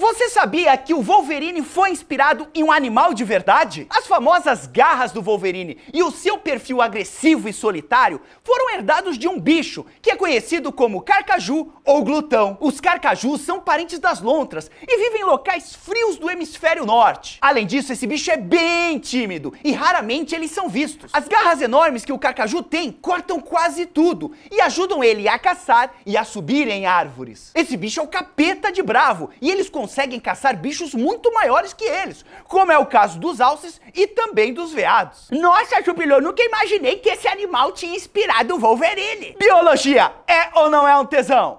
Você sabia que o Wolverine foi inspirado em um animal de verdade? As famosas garras do Wolverine e o seu perfil agressivo e solitário foram herdados de um bicho que é conhecido como carcaju ou glutão. Os carcajus são parentes das lontras e vivem em locais frios do hemisfério norte. Além disso, esse bicho é bem tímido e raramente eles são vistos. As garras enormes que o carcaju tem cortam quase tudo e ajudam ele a caçar e a subir em árvores. Esse bicho é o capeta de bravo e eles conseguem caçar bichos muito maiores que eles, como é o caso dos alces e também dos veados. Nossa, Jubilô, nunca imaginei que esse animal tinha inspirado o Wolverine. Biologia, é ou não é um tesão?